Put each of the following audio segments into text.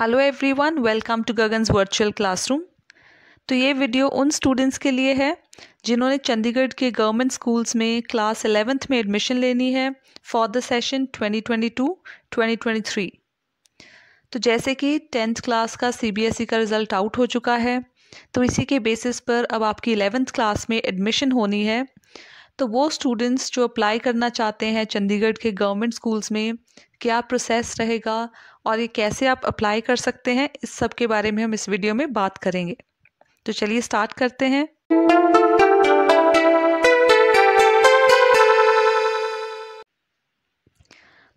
hello everyone welcome to Gagan's virtual classroom तो ये video उन स्टूडेंट्स के लिए है जिन्होंने चंडीगढ़ के गवर्नमेंट स्कूल्स में क्लास एलेवेंथ में एडमिशन लेनी है फॉर द सेशन 2022-2023 तो जैसे कि टेंथ क्लास का सीबीएसई e का रिज़ल्ट आउट हो चुका है तो इसी के बेसिस पर अब आपकी एलेवेंथ क्लास में एडमिशन होनी है तो वो स्टूडेंट्स जो अप्लाई करना चाहते हैं चंडीगढ़ के गवर्नमेंट स्कूल्स में क्या प्रोसेस रहेगा और ये कैसे आप अप्लाई कर सकते हैं इस सब के बारे में हम इस वीडियो में बात करेंगे तो चलिए स्टार्ट करते हैं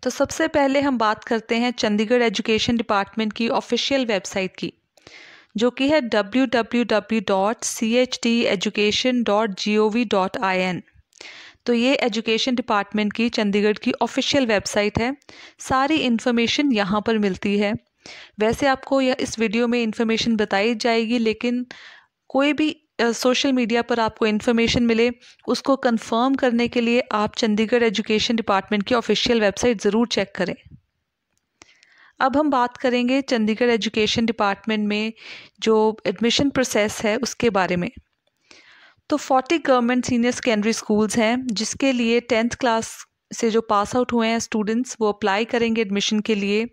तो सबसे पहले हम बात करते हैं चंडीगढ़ एजुकेशन डिपार्टमेंट की ऑफिशियल वेबसाइट की जो कि है W W W dot C H D education G O V dot I N तो ये एजुकेशन डिपार्टमेंट की चंडीगढ़ की ऑफिशियल वेबसाइट है सारी इन्फॉर्मेशन यहाँ पर मिलती है वैसे आपको यह इस वीडियो में इन्फॉर्मेशन बताई जाएगी लेकिन कोई भी सोशल मीडिया पर आपको इन्फॉर्मेशन मिले उसको कंफर्म करने के लिए आप चंडीगढ़ एजुकेशन डिपार्टमेंट की ऑफिशियल वेबसाइट ज़रूर चेक करें अब हम बात करेंगे चंडीगढ़ एजुकेशन डिपार्टमेंट में जो एडमिशन प्रोसेस है उसके बारे में तो 40 गवर्नमेंट सीनियर सेकेंडरी स्कूल्स हैं जिसके लिए टेंथ क्लास से जो पास आउट हुए हैं स्टूडेंट्स वो अप्लाई करेंगे एडमिशन के लिए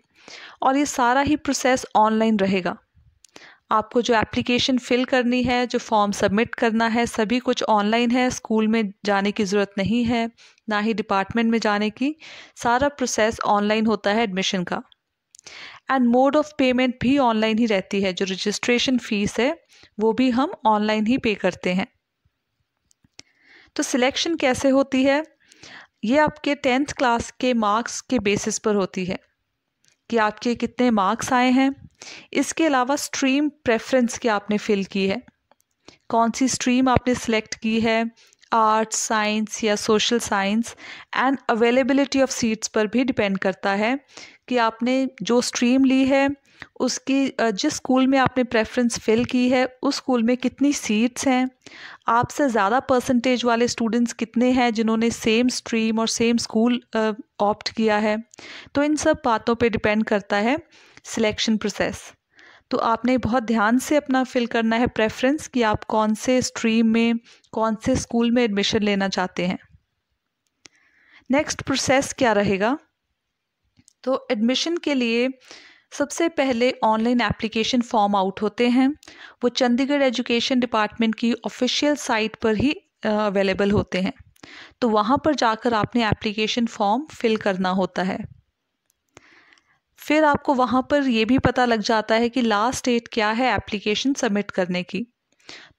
और ये सारा ही प्रोसेस ऑनलाइन रहेगा आपको जो एप्लीकेशन फिल करनी है जो फॉर्म सबमिट करना है सभी कुछ ऑनलाइन है स्कूल में जाने की ज़रूरत नहीं है ना ही डिपार्टमेंट में जाने की सारा प्रोसेस ऑनलाइन होता है एडमिशन का एंड मोड ऑफ पेमेंट भी ऑनलाइन ही रहती है जो रजिस्ट्रेशन फ़ीस है वो भी हम ऑनलाइन ही पे करते हैं तो सिलेक्शन कैसे होती है ये आपके टेंथ क्लास के मार्क्स के बेसिस पर होती है कि आपके कितने मार्क्स आए हैं इसके अलावा स्ट्रीम प्रेफरेंस की आपने फ़िल की है कौन सी स्ट्रीम आपने सेलेक्ट की है आर्ट्स साइंस या social science and availability of seats पर भी डिपेंड करता है कि आपने जो स्ट्रीम ली है उसकी जिस स्कूल में आपने प्रेफरेंस फ़िल की है उस स्कूल में कितनी सीट्स हैं आपसे ज़्यादा परसेंटेज वाले स्टूडेंट्स कितने हैं जिन्होंने सेम स्ट्रीम और सेम स्कूल ऑप्ट किया है तो इन सब बातों पे डिपेंड करता है सिलेक्शन प्रोसेस तो आपने बहुत ध्यान से अपना फिल करना है प्रेफरेंस कि आप कौन से स्ट्रीम में कौन से स्कूल में एडमिशन लेना चाहते हैं नेक्स्ट प्रोसेस क्या रहेगा तो एडमिशन के लिए सबसे पहले ऑनलाइन एप्लीकेशन फॉर्म आउट होते हैं वो चंडीगढ़ एजुकेशन डिपार्टमेंट की ऑफिशियल साइट पर ही अवेलेबल होते हैं तो वहाँ पर जाकर आपने एप्लीकेशन फॉर्म फिल करना होता है फिर आपको वहाँ पर यह भी पता लग जाता है कि लास्ट डेट क्या है एप्लीकेशन सबमिट करने की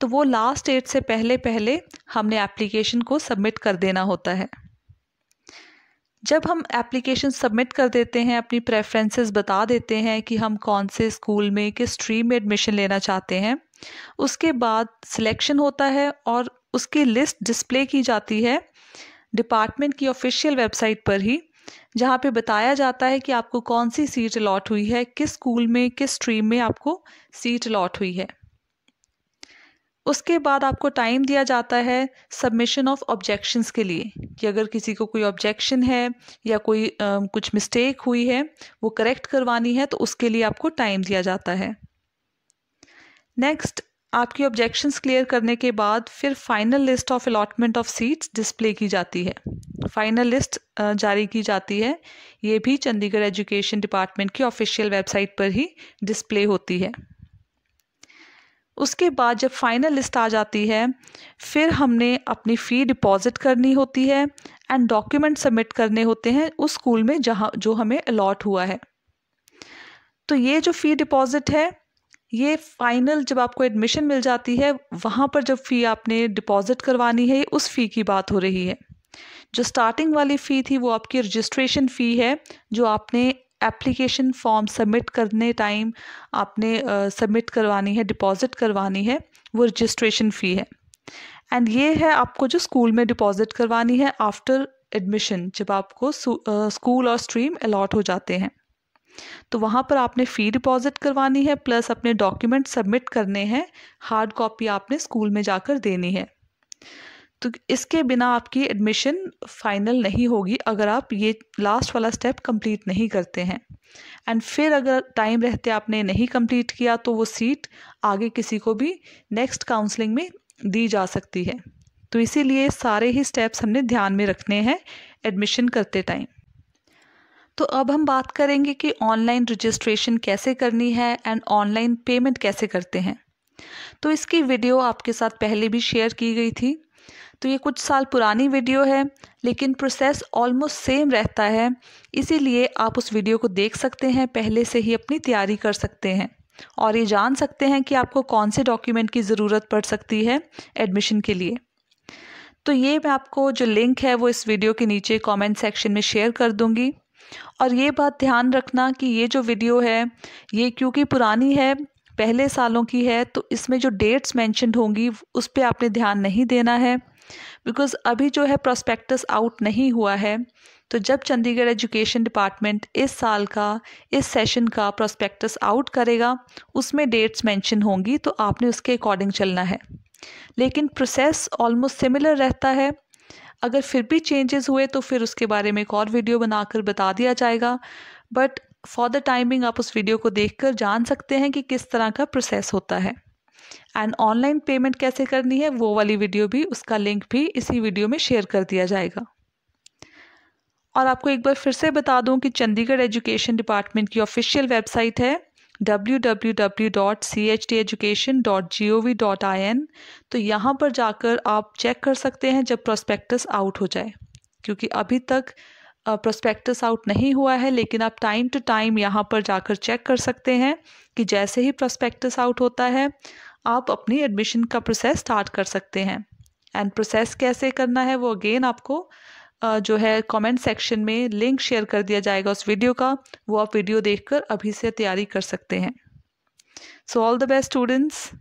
तो वो लास्ट डेट से पहले पहले हमने एप्लीकेशन को सबमिट कर देना होता है जब हम एप्लीकेशन सबमिट कर देते हैं अपनी प्रेफरेंसेस बता देते हैं कि हम कौन से स्कूल में किस स्ट्रीम में एडमिशन लेना चाहते हैं उसके बाद सिलेक्शन होता है और उसकी लिस्ट डिस्प्ले की जाती है डिपार्टमेंट की ऑफिशियल वेबसाइट पर ही जहाँ पे बताया जाता है कि आपको कौन सी सीट अलॉट हुई है किस स्कूल में किस स्ट्रीम में आपको सीट अलॉट हुई है उसके बाद आपको टाइम दिया जाता है सबमिशन ऑफ ऑब्जेक्शंस के लिए कि अगर किसी को कोई ऑब्जेक्शन है या कोई आ, कुछ मिस्टेक हुई है वो करेक्ट करवानी है तो उसके लिए आपको टाइम दिया जाता है नेक्स्ट आपकी ऑब्जेक्शंस क्लियर करने के बाद फिर final list of allotment of seats display की जाती है फाइनल लिस्ट जारी की जाती है ये भी चंडीगढ़ एजुकेशन डिपार्टमेंट की ऑफिशियल वेबसाइट पर ही डिस्प्ले होती है उसके बाद जब फाइनल लिस्ट आ जाती है फिर हमने अपनी फ़ी डिपॉज़िट करनी होती है एंड डॉक्यूमेंट सबमिट करने होते हैं उस स्कूल में जहाँ जो हमें अलॉट हुआ है तो ये जो फ़ी डिपॉज़िट है ये फाइनल जब आपको एडमिशन मिल जाती है वहाँ पर जब फ़ी आपने डिपॉज़िट करवानी है उस फ़ी की बात हो रही है जो स्टार्टिंग वाली फ़ी थी वो आपकी रजिस्ट्रेशन फ़ी है जो आपने एप्लीकेशन फॉर्म सबमिट करने टाइम आपने सबमिट करवानी है डिपॉज़िट करवानी है वो रजिस्ट्रेशन फ़ी है एंड ये है आपको जो स्कूल में डिपॉज़िट करवानी है आफ्टर एडमिशन जब आपको स्कूल और स्ट्रीम अलॉट हो जाते हैं तो वहाँ पर आपने फ़ी डिपॉज़िट करवानी है प्लस अपने डॉक्यूमेंट सबमिट करने हैं हार्ड कॉपी आपने स्कूल में जाकर देनी है तो इसके बिना आपकी एडमिशन फाइनल नहीं होगी अगर आप ये लास्ट वाला स्टेप कंप्लीट नहीं करते हैं एंड फिर अगर टाइम रहते आपने नहीं कंप्लीट किया तो वो सीट आगे किसी को भी नेक्स्ट काउंसलिंग में दी जा सकती है तो इसीलिए सारे ही स्टेप्स हमने ध्यान में रखने हैं एडमिशन करते टाइम तो अब हम बात करेंगे कि ऑनलाइन रजिस्ट्रेशन कैसे करनी है एंड ऑनलाइन पेमेंट कैसे करते हैं तो इसकी वीडियो आपके साथ पहले भी शेयर की गई थी तो ये कुछ साल पुरानी वीडियो है लेकिन प्रोसेस ऑलमोस्ट सेम रहता है इसीलिए आप उस वीडियो को देख सकते हैं पहले से ही अपनी तैयारी कर सकते हैं और ये जान सकते हैं कि आपको कौन से डॉक्यूमेंट की ज़रूरत पड़ सकती है एडमिशन के लिए तो ये मैं आपको जो लिंक है वो इस वीडियो के नीचे कमेंट सेक्शन में शेयर कर दूंगी और ये बात ध्यान रखना कि ये जो वीडियो है ये क्योंकि पुरानी है पहले सालों की है तो इसमें जो डेट्स मेंशनड होंगी उस पर आपने ध्यान नहीं देना है बिकॉज अभी जो है प्रोस्पेक्टस आउट नहीं हुआ है तो जब चंडीगढ़ एजुकेशन डिपार्टमेंट इस साल का इस सेशन का प्रोस्पेक्टस आउट करेगा उसमें डेट्स मेंशन होंगी तो आपने उसके अकॉर्डिंग चलना है लेकिन प्रोसेस ऑलमोस्ट सिमिलर रहता है अगर फिर भी चेंजेस हुए तो फिर उसके बारे में एक और वीडियो बनाकर बता दिया जाएगा बट फॉर द टाइमिंग आप उस वीडियो को देखकर जान सकते हैं कि किस तरह का प्रोसेस होता है एंड ऑनलाइन पेमेंट कैसे करनी है वो वाली वीडियो भी उसका लिंक भी इसी वीडियो में शेयर कर दिया जाएगा और आपको एक बार फिर से बता दूं कि चंडीगढ़ एजुकेशन डिपार्टमेंट की ऑफिशियल वेबसाइट है www.chteducation.gov.in तो यहाँ पर जाकर आप चेक कर सकते हैं जब प्रोस्पेक्टस आउट हो जाए क्योंकि अभी तक प्रोस्पेक्टस आउट नहीं हुआ है लेकिन आप टाइम टू टाइम यहाँ पर जाकर चेक कर सकते हैं कि जैसे ही प्रोस्पेक्टस आउट होता है आप अपनी एडमिशन का प्रोसेस स्टार्ट कर सकते हैं एंड प्रोसेस कैसे करना है वो अगेन आपको जो है कमेंट सेक्शन में लिंक शेयर कर दिया जाएगा उस वीडियो का वो आप वीडियो देखकर अभी से तैयारी कर सकते हैं so all the best students